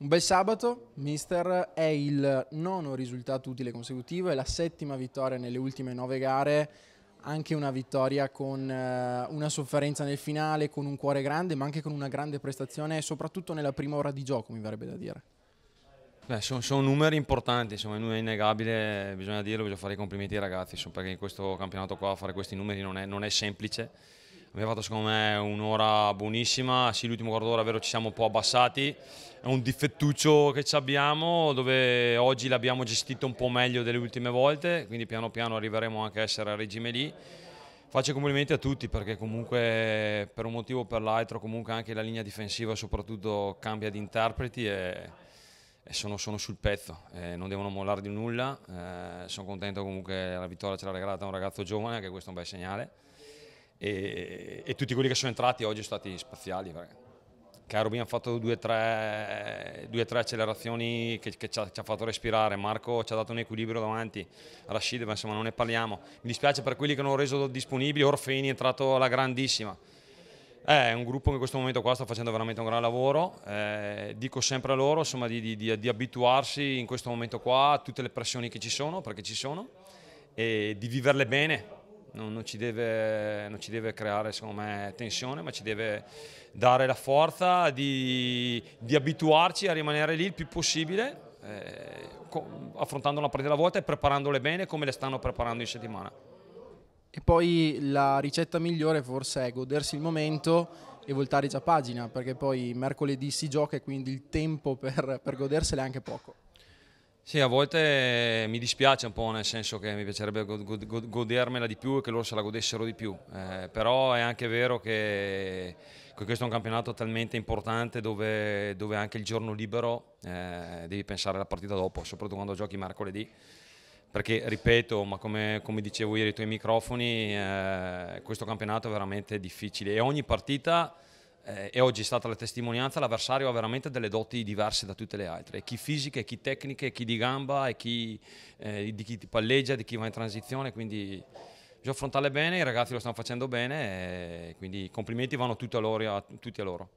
Un bel sabato, mister, è il nono risultato utile consecutivo, è la settima vittoria nelle ultime nove gare, anche una vittoria con eh, una sofferenza nel finale, con un cuore grande, ma anche con una grande prestazione, soprattutto nella prima ora di gioco, mi verrebbe da dire. Beh, sono, sono, numeri importanti, insomma, è innegabile, bisogna dirlo, bisogna fare i complimenti ai ragazzi, perché in questo campionato qua fare questi numeri non è, non è semplice abbiamo fatto secondo me un'ora buonissima, sì l'ultimo quarto d'ora vero ci siamo un po' abbassati, è un difettuccio che abbiamo dove oggi l'abbiamo gestito un po' meglio delle ultime volte, quindi piano piano arriveremo anche a essere a regime lì. Faccio complimenti a tutti perché comunque per un motivo o per l'altro comunque anche la linea difensiva soprattutto cambia di interpreti e, e sono, sono, sul pezzo, eh, non devono mollare di nulla, eh, sono contento comunque la vittoria ce l'ha regalata un ragazzo giovane, anche questo è un bel segnale e, e, tutti quelli che sono entrati oggi sono stati spaziali. Caro, abbiamo fatto due o tre, tre, accelerazioni che, che ci, ha, ci, ha, fatto respirare, Marco ci ha dato un equilibrio davanti, Rashid, ma insomma non ne parliamo. Mi dispiace per quelli che non ho reso disponibili, Orfeni è entrato alla grandissima. È un gruppo che in questo momento qua sta facendo veramente un gran lavoro, eh, dico sempre a loro insomma, di, di, di, abituarsi in questo momento qua a tutte le pressioni che ci sono, perché ci sono, e di viverle bene, non, non, ci deve, non, ci deve, creare secondo me tensione, ma ci deve dare la forza di, di abituarci a rimanere lì il più possibile, eh, affrontando una partita alla volta e preparandole bene come le stanno preparando in settimana. E poi la ricetta migliore forse è godersi il momento e voltare già pagina, perché poi mercoledì si gioca e quindi il tempo per, per godersela è anche poco. Sì, a volte mi dispiace un po', nel senso che mi piacerebbe godermela di più e che loro se la godessero di più, eh, però è anche vero che questo è un campionato talmente importante dove, dove anche il giorno libero eh, devi pensare alla partita dopo, soprattutto quando giochi mercoledì, perché ripeto, ma come, come dicevo ieri ai tuoi microfoni, eh, questo campionato è veramente difficile e ogni partita eh, e oggi è stata la testimonianza, l'avversario ha veramente delle doti diverse da tutte le altre, chi fisiche, chi tecniche, chi di gamba, chi, eh, di chi palleggia, di chi va in transizione, quindi bisogna affrontarle bene, i ragazzi lo stanno facendo bene, eh, quindi complimenti vanno tutti a loro. A, tutti a loro.